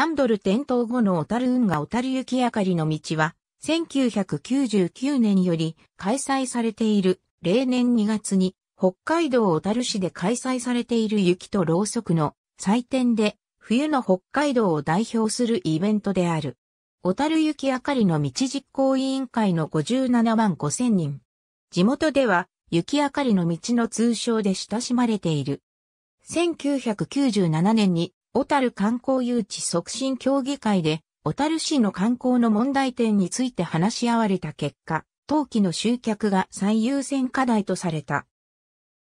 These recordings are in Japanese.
キャンドル点灯後の小樽運河小樽雪明かりの道は、1999年より開催されている、例年2月に、北海道小樽市で開催されている雪とろうそくの祭典で、冬の北海道を代表するイベントである。小樽雪明かりの道実行委員会の57万5千人。地元では、雪明かりの道の通称で親しまれている。1997年に小樽観光誘致促進協議会で、小樽市の観光の問題点について話し合われた結果、陶器の集客が最優先課題とされた。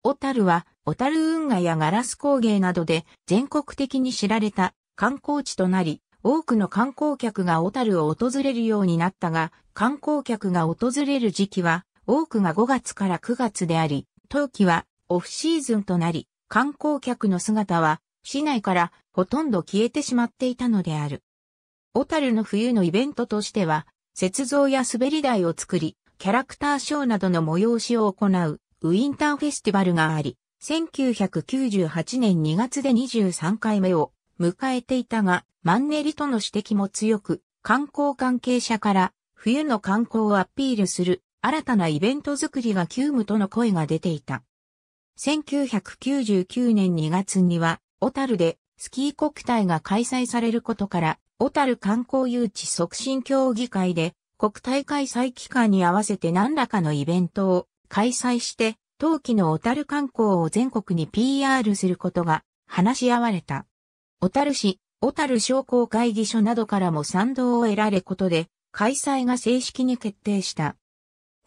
小樽は、小樽運河やガラス工芸などで全国的に知られた観光地となり、多くの観光客が小樽を訪れるようになったが、観光客が訪れる時期は、多くが5月から9月であり、陶器はオフシーズンとなり、観光客の姿は市内からほとんど消えてしまっていたのである。小樽の冬のイベントとしては、雪像や滑り台を作り、キャラクターショーなどの催しを行うウィンターフェスティバルがあり、1998年2月で23回目を迎えていたが、マンネリとの指摘も強く、観光関係者から冬の観光をアピールする新たなイベント作りが急務との声が出ていた。1999年2月には小樽でスキー国体が開催されることから、小樽観光誘致促進協議会で国体開催期間に合わせて何らかのイベントを開催して、冬季の小樽観光を全国に PR することが話し合われた。小樽市、小樽商工会議所などからも賛同を得られことで、開催が正式に決定した。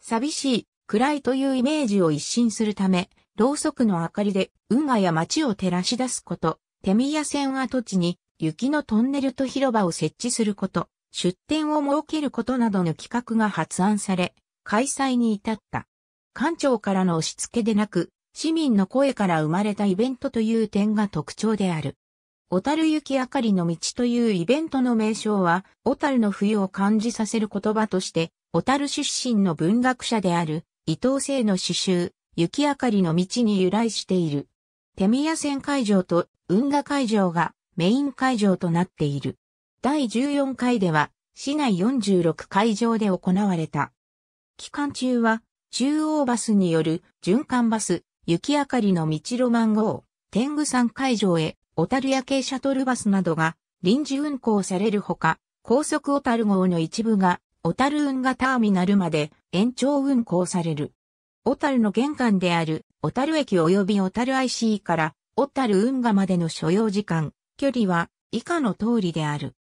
寂しい、暗いというイメージを一新するため、ろうそくの明かりで運河や街を照らし出すこと、手宮線跡地に雪のトンネルと広場を設置すること、出店を設けることなどの企画が発案され、開催に至った。官庁からの押し付けでなく、市民の声から生まれたイベントという点が特徴である。小樽雪明かりの道というイベントの名称は、小樽の冬を感じさせる言葉として、小樽出身の文学者である伊藤聖の詩集、雪明かりの道に由来している。手宮線会場と運河会場がメイン会場となっている。第14回では、市内46会場で行われた。期間中は、中央バスによる循環バス、雪明かりの道ロマン号、天狗山会場へ、小樽夜景シャトルバスなどが臨時運行されるほか、高速小樽号の一部が小樽運河ターミナルまで延長運行される。小樽の玄関である小樽駅及び小樽 IC から小樽運河までの所要時間、距離は以下の通りである。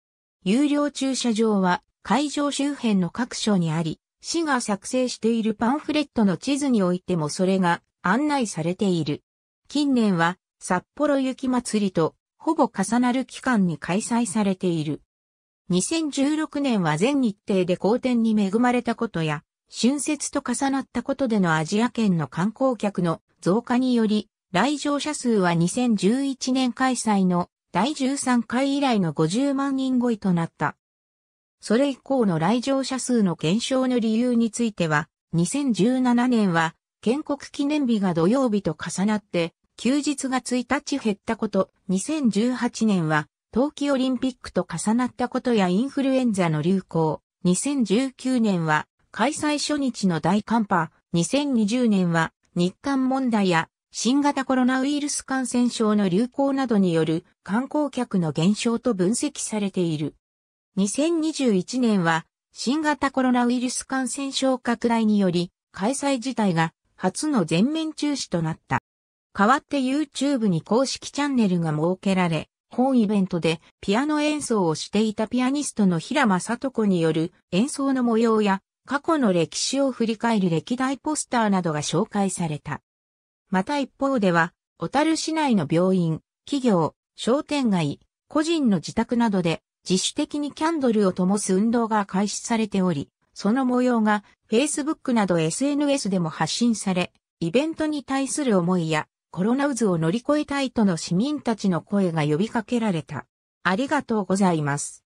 有料駐車場は会場周辺の各所にあり、市が作成しているパンフレットの地図においてもそれが案内されている。近年は札幌雪祭りとほぼ重なる期間に開催されている。2016年は全日程で好天に恵まれたことや、春節と重なったことでのアジア圏の観光客の増加により、来場者数は2011年開催の第13回以来の50万人超えとなった。それ以降の来場者数の減少の理由については、2017年は建国記念日が土曜日と重なって、休日が1日減ったこと、2018年は冬季オリンピックと重なったことやインフルエンザの流行、2019年は開催初日の大寒波、2020年は日韓問題や新型コロナウイルス感染症の流行などによる観光客の減少と分析されている。2021年は新型コロナウイルス感染症拡大により開催自体が初の全面中止となった。代わって YouTube に公式チャンネルが設けられ、本イベントでピアノ演奏をしていたピアニストの平間里子による演奏の模様や過去の歴史を振り返る歴代ポスターなどが紹介された。また一方では、小樽市内の病院、企業、商店街、個人の自宅などで自主的にキャンドルを灯す運動が開始されており、その模様が Facebook など SNS でも発信され、イベントに対する思いやコロナ渦を乗り越えたいとの市民たちの声が呼びかけられた。ありがとうございます。